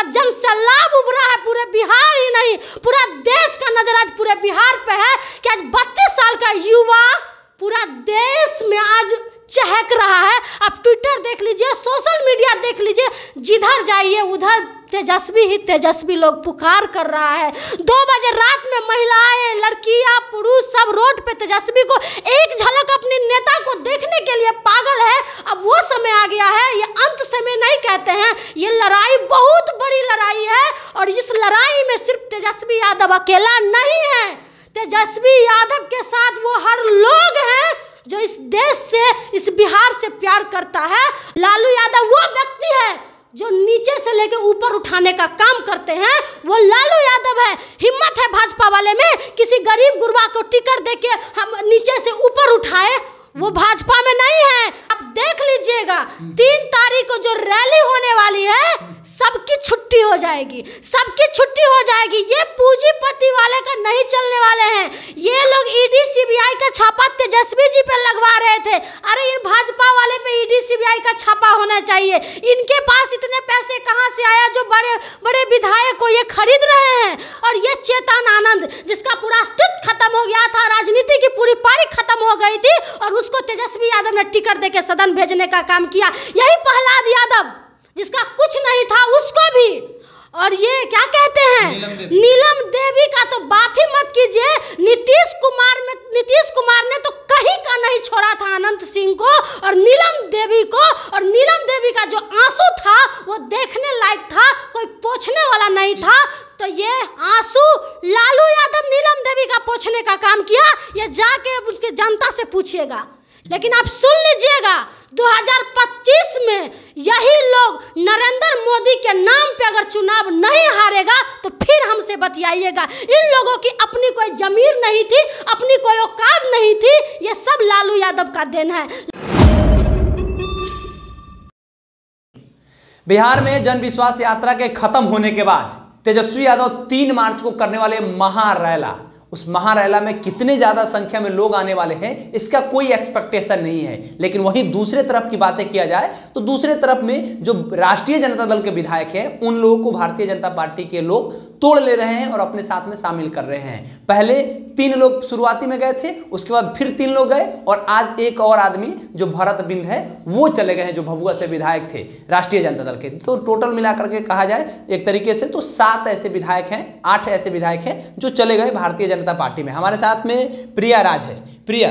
का जन सैलाब उभरा है पूरे बिहार ही नहीं पूरा देश का नजर आज पूरे बिहार पे है कि आज बत्तीस साल का युवा पूरा देश में आज चहक रहा है आप ट्विटर देख लीजिए सोशल मीडिया देख लीजिए जिधर जाइए उधर तेजस्वी ही तेजस्वी लोग पुकार कर रहा है दो बजे रात में महिलाएं लड़कियां पुरुष सब रोड पे तेजस्वी को एक झलक अपने नेता को देखने के लिए पागल है अब वो समय आ गया है ये अंत समय नहीं कहते हैं ये लड़ाई बहुत बड़ी लड़ाई है और इस लड़ाई में सिर्फ तेजस्वी यादव अकेला नहीं है तेजस्वी यादव के साथ वो हर लोग हैं जो इस देश से इस बिहार से प्यार करता है लालू यादव वो व्यक्ति है जो नीचे से लेके ऊपर उठाने का काम करते हैं वो लालू यादव है हिम्मत है भाजपा वाले में किसी गरीब गुरबा को टिकट दे के हम नीचे से ऊपर उठाए वो भाजपा में नहीं है आप देख लीजिएगा हम्म। तीन तारीख को जो रैली होने वाली है हो जाएगी सबकी छुट्टी हो जाएगी ये पूंजीपति वाले का नहीं चलने वाले हैं ये लोग ईडी e सीबीआई का छापा तेजस्वी जी पे लगवा रहे थे अरे इन भाजपा वाले पे ईडी e सीबीआई का छापा होना चाहिए इनके पास इतने पैसे कहाँ से आया जो बड़े बड़े विधायक को ये खरीद रहे हैं और ये चेतन आनंद जिसका पूरा अस्तित्व खत्म हो गया था राजनीति की पूरी पारी खत्म हो गई थी और उसको तेजस्वी यादव ने टिकट देके सदन भेजने का काम किया यही प्रहलाद यादव जिसका कुछ नहीं था उसको भी और ये क्या कहते हैं नीलम देवी, देवी का तो बात ही मत कीजिए नीतीश कुमार में नीतीश कुमार ने तो कहीं का नहीं छोड़ा था अनंत सिंह को और नीलम देवी को और नीलम देवी का जो आंसू था वो देखने लायक था कोई पूछने वाला नहीं था तो ये आंसू लालू यादव नीलम देवी का पूछने का काम किया ये जाके उसके जनता से पूछिएगा लेकिन आप सुन लीजिएगा 2025 में यही लोग नरेंद्र मोदी के नाम पे अगर चुनाव नहीं हारेगा तो फिर हमसे बतियाइएगा इन लोगों की अपनी कोई जमीर नहीं थी अपनी कोई औकात नहीं थी ये सब लालू यादव का देन है बिहार में जन विश्वास यात्रा के खत्म होने के बाद तेजस्वी यादव तीन मार्च को करने वाले महारैला उस महारैला में कितने ज़्यादा संख्या में लोग आने वाले हैं इसका कोई एक्सपेक्टेशन नहीं है लेकिन वहीं दूसरे तरफ की बातें किया जाए तो दूसरे तरफ में जो राष्ट्रीय जनता दल के विधायक हैं उन लोगों को भारतीय जनता पार्टी के लोग तोड़ ले रहे हैं और अपने साथ में शामिल कर रहे हैं पहले तीन लोग शुरुआती में गए थे उसके बाद फिर तीन लोग गए और आज एक और आदमी जो भरत बिंद है वो चले गए हैं जो भभुआ से विधायक थे राष्ट्रीय जनता दल के तो टोटल मिलाकर के कहा जाए एक तरीके से तो सात ऐसे विधायक हैं आठ ऐसे विधायक हैं जो चले गए भारतीय जनता जनता पार्टी में हमारे साथ में प्रिया राज है प्रिया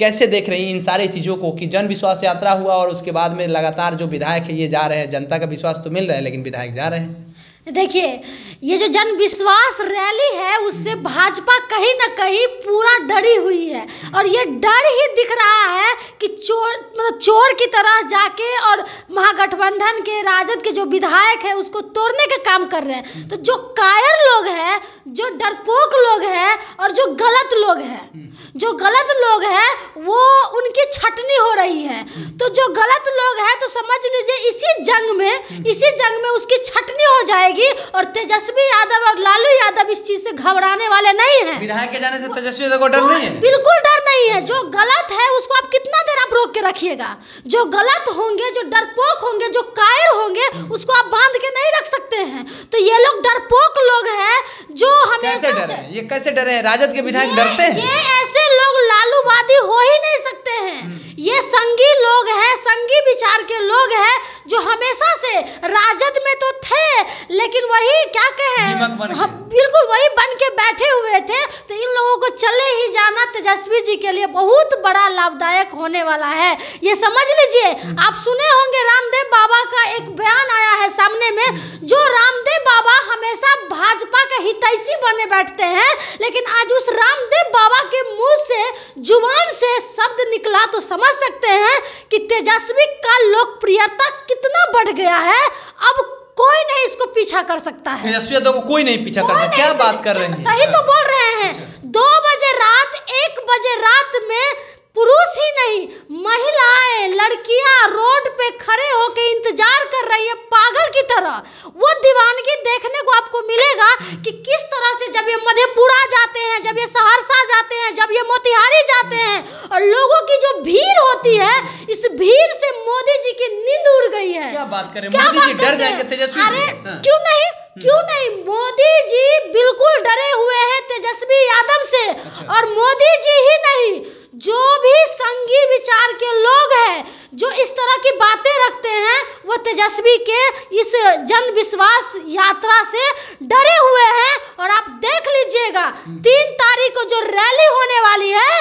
कैसे देख रही हैं इन सारी चीज़ों को कि जन विश्वास यात्रा हुआ और उसके बाद में लगातार जो विधायक है ये जा रहे हैं जनता का विश्वास तो मिल रहा है लेकिन विधायक जा रहे हैं देखिए ये जो जन विश्वास रैली है उससे भाजपा कहीं ना कहीं पूरा डरी हुई है और ये डर ही दिख रहा है कि चोर मतलब चोर की तरह जाके और महागठबंधन के राजद के जो विधायक है उसको तोड़ने का काम कर रहे हैं तो जो कायर लोग हैं जो डरपोक लोग हैं और लोग हैं जो गलत लोग हैं वो उनकी छटनी हो रही है तो जो गलत लोग हैं तो समझ लीजिए इसी जंग में इसी जंग में उसकी छटनी हो जाएगी और तेजस्वी यादव और लालू यादव इस चीज से घबराने वाले नहीं है विधायक के जाने से तेजस्वी यादव को डर नहीं है बिल्कुल डर नहीं है जो गलत है उसको आप कितना देर आप रोक के रखिएगा जो गलत होंगे जो डरपोक होंगे जो कायर होंगे उसको आप बांध के नहीं रख सकते हैं तो ये लोग डरपोक लोग हैं जो हमेशा कैसे डरे ये कैसे डरे हैं राजद के विधायक डरते हैं ये ऐसे लोग लालूवादी हो ही नहीं सकते हैं हम्म। ये संगी लोग हैं संगी विचार के लोग हैं जो हमेशा से राजद में तो थे लेकिन वही क्या कहें हम हाँ, बिल्कुल वही बन के बैठे हुए थे तो इन लोगों को चले ही जाना तेजस्वी जी के लिए बहुत बड़ा लाभदायक होने वाला है ये समझ लीजिए हम्म। आप सुने होंगे रामदेव बाबा का एक बयान आया है सामने में जो रामदेव बाबा हमेशा भाजपा के हितैषी बने बैठते हैं लेकिन आज उस राम बाबा के मुंह से जुबान से शब्द निकला तो समझ सकते हैं कि तेजस्वी का लोकप्रियता कितना बढ़ गया है अब कोई नहीं इसको पीछा कर सकता है तेजस्वी यादव को कोई नहीं पीछा कोई कर सकता क्या बात कर रहे हैं सही तो बोल रहे हैं अच्छा। दो बजे रात एक बजे रात में पुरुष ही नहीं महिलाएं लड़कियां पे खड़े होके इंतजार कर रही है पागल की तरह वो दीवानगी देखने को आपको मिलेगा कि किस तरह से जब ये मधेपुरा जाते हैं जब ये सहरसा जाते हैं जब ये मोतिहारी जाते हैं और लोगों की जो भीड़ होती है इस भीड़ से मोदी जी की नींद उड़ गई है क्या बात करें क्या मोदी जी डर जाएंगे अरे हाँ। क्यों नहीं हम्म। क्यों नहीं मोदी जी बिल्कुल डरे हुए हैं तेजस्वी यादव से अच्छा। और मोदी जी ही नहीं जो भी संगी विचार के लोग हैं जो इस तरह की बातें रखते हैं वो तेजस्वी के इस जन विश्वास यात्रा से डरे हुए हैं और आप देख लीजिएगा हम्म। तीन तारीख को जो रैली होने वाली है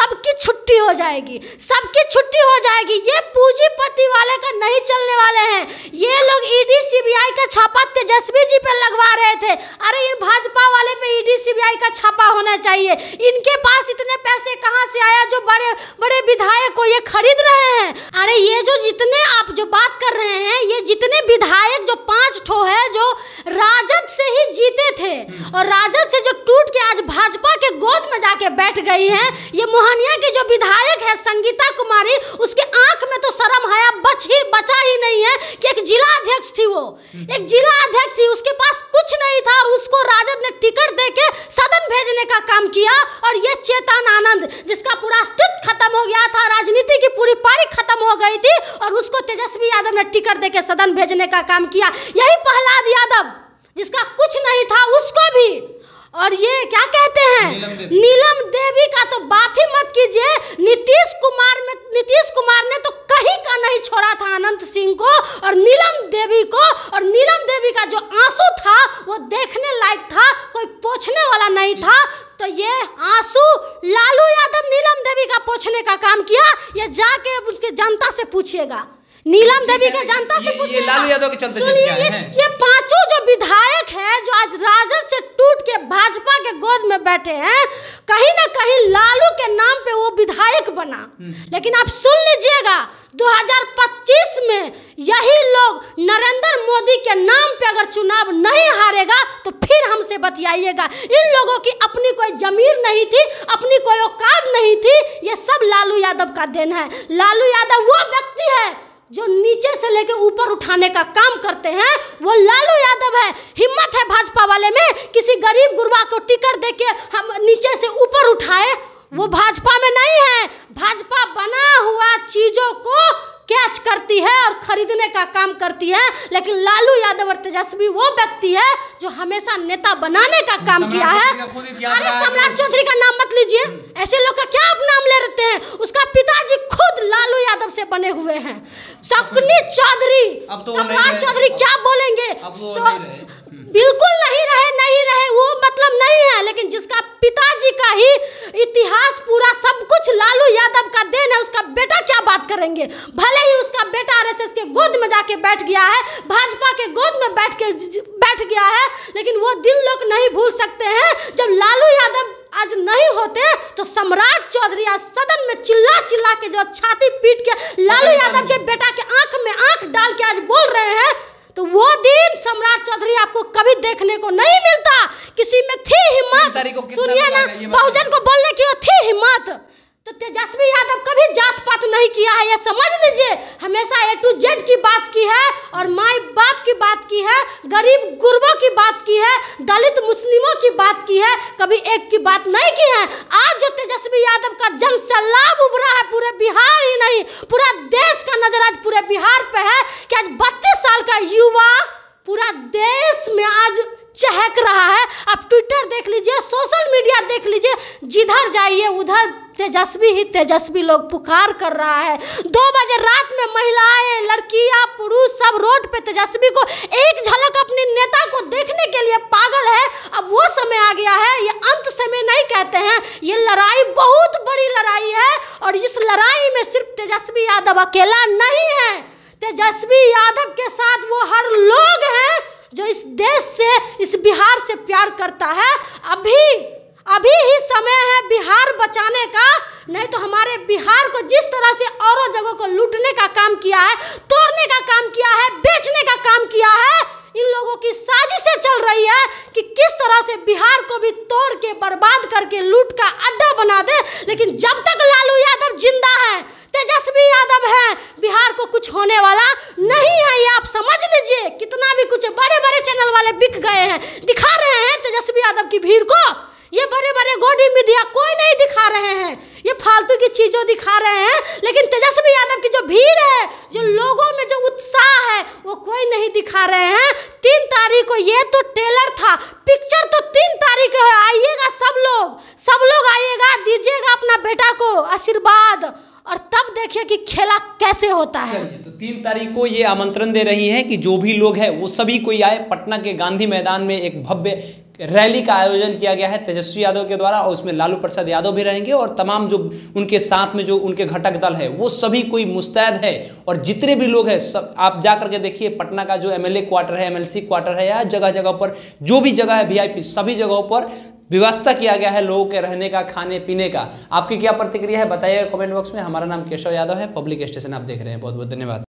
सबकी छुट्टी हो जाएगी सबकी छुट्टी हो जाएगी ये पूंजीपति वाले का नहीं चलने वाले हैं ये लोग ईडी e सीबीआई का छापा तेजस्वी जी पे लगवा रहे थे अरे इन भाजपा वाले पे ईडी e सीबीआई का छापा होना चाहिए इनके पास इतने पैसे कहाँ से आया जो बड़े बड़े विधायक को ये खरीद रहे हैं अरे ये जितने आप जो बात कर रहे हैं ये जितने विधायक जो पांच ठो है जो राजद से ही जीते थे और राजद से जो टूट के आज भाजपा के गोद में जाके बैठ गई हैं ये मोहनिया की जो विधायक है संगीता कुमारी उसके आंख में तो शर्म हया बच ही बचा ही नहीं है कि एक जिला अध्यक्ष थी वो एक जिला अध्यक्ष थी उसके पास ने टिकट दे के सदन भेजने का काम किया यही प्रहलाद यादव जिसका कुछ नहीं था उसको भी और ये क्या कहते हैं नीलम देवी, नीलम देवी का तो बात ही मत कीजिए नीतीश कुमार में नीतीश कुमार ने तो कहीं का नहीं छोड़ा था अनंत सिंह को और नीलम देवी को और नीलम देवी का जो आंसू था वो देखने लायक था कोई पोछने वाला नहीं था तो ये आंसू लालू यादव नीलम देवी का पोछने का काम किया ये जाके उसके जनता से पूछिएगा नीलम देवी के जनता से पूछिए लालू यादव के चलते सुनिए ये ये पांचों जो विधायक हैं जो आज राजद से टूट के भाजपा के गोद में बैठे हैं कहीं ना कहीं लालू के नाम पे वो विधायक बना हम्म। लेकिन आप सुन लीजिएगा 2025 में यही लोग नरेंद्र मोदी के नाम पे अगर चुनाव नहीं हारेगा तो फिर हमसे बतियाइएगा इन लोगों की अपनी कोई जमीर नहीं थी अपनी कोई औकात नहीं थी ये सब लालू यादव का देन है लालू यादव वो व्यक्ति है जो नीचे से लेके ऊपर उठाने का काम करते हैं वो लालू यादव है हिम्मत है भाजपा वाले में किसी गरीब गुरबा को टिकट दे के हम नीचे से ऊपर उठाए वो भाजपा में नहीं है भाजपा बना हुआ चीज़ों को कैच करती है और खरीदने का काम करती है लेकिन लालू यादव और तेजस्वी वो व्यक्ति है जो हमेशा नेता बनाने का हम्म, काम किया है अरे सम्राट चौधरी का नाम मत लीजिए हम्म। ऐसे लोग का क्या नाम ले रहते हैं उसका पिताजी खुद लालू यादव से बने हुए हैं सपनी हम्म। चौधरी तो सम्राट चौधरी क्या बोलेंगे बिल्कुल नहीं रहे नहीं रहे वो मतलब नहीं है लेकिन जिसका पिताजी का ही इतिहास पूरा सब कुछ लालू यादव का देन है उसका बेटा क्या बात करेंगे भले पहले ही उसका बेटा आरएसएस के गोद में जाके बैठ गया है भाजपा के गोद में बैठ के बैठ गया है लेकिन वो दिन लोग नहीं भूल सकते हैं जब लालू यादव आज नहीं होते तो सम्राट चौधरी आज सदन में चिल्ला चिल्ला के जो छाती पीट के लालू यादव के बेटा के आंख में आंख डाल के आज बोल रहे हैं तो वो दिन सम्राट चौधरी आपको कभी देखने को नहीं मिलता किसी में थी हिम्मत सुनिए ना बहुजन को बोलने की थी हिम्मत नहीं किया है ये समझ लीजिए हमेशा ए टू जेड की बात की है और माए बाप की बात की है गरीब गुरबों की बात की है दलित मुस्लिमों की बात की है कभी एक की बात नहीं की है आज जो तेजस्वी यादव का जन सैलाब उभरा है पूरे बिहार ही नहीं पूरा देश का नजर आज पूरे बिहार पे है कि आज बत्तीस साल का युवा पूरा देश में आज चहक रहा है आप ट्विटर देख लीजिए सोशल मीडिया देख लीजिए जिधर जाइए उधर तेजस्वी ही तेजस्वी लोग पुकार कर रहा है दो बजे रात में महिलाएं लड़कियां पुरुष सब रोड पे तेजस्वी को एक झलक अपने नेता को देखने के लिए पागल है अब वो समय आ गया है ये अंत समय नहीं कहते हैं ये लड़ाई बहुत बड़ी लड़ाई है और इस लड़ाई में सिर्फ तेजस्वी यादव अकेला नहीं है तेजस्वी यादव के साथ वो हर लोग हैं जो इस देश से इस बिहार से प्यार करता है अभी अभी ही समय है बिहार बचाने का नहीं तो हमारे बिहार को जिस तरह से औरों जगहों को लूटने का काम किया है तोड़ने का काम किया है बेचने का काम किया है इन लोगों की साजिशें चल रही है कि किस तरह से बिहार को भी तोड़ के बर्बाद करके लूट का अड्डा बना दे लेकिन जब तक लालू यादव जिंदा है तेजस्वी यादव है बिहार को कुछ होने वाला नहीं है ये आप समझ लीजिए कितना भी कुछ बड़े बड़े चैनल वाले बिक गए हैं दिखा रहे हैं तेजस्वी यादव की भीड़ को ये बड़े बड़े गोडी मीडिया कोई नहीं दिखा रहे हैं ये फालतू की चीज़ों दिखा रहे हैं लेकिन तेजस्वी यादव की जो भीड़ है जो लोगों में जो उत्साह है वो कोई नहीं दिखा रहे हैं तीन तारीख को ये तो टेलर था पिक्चर तो तीन तारीख को है आइएगा सब लोग सब लोग आइएगा दीजिएगा अपना बेटा को आशीर्वाद और तब देखिए कि खेला कैसे होता है तो तीन तारीख को ये आमंत्रण दे रही है कि जो भी लोग हैं वो सभी कोई आए पटना के गांधी मैदान में एक भव्य रैली का आयोजन किया गया है तेजस्वी यादव के द्वारा और उसमें लालू प्रसाद यादव भी रहेंगे और तमाम जो उनके साथ में जो उनके घटक दल है वो सभी कोई मुस्तैद है और जितने भी लोग हैं सब आप जा करके देखिए पटना का जो एमएलए क्वार्टर है एमएलसी क्वार्टर है या जगह जगह पर जो भी जगह है वीआईपी सभी जगहों पर व्यवस्था किया गया है लोगों के रहने का खाने पीने का आपकी क्या प्रतिक्रिया है बताइएगा कमेंट बॉक्स में हमारा नाम केशव यादव है पब्लिक स्टेशन आप देख रहे हैं बहुत बहुत धन्यवाद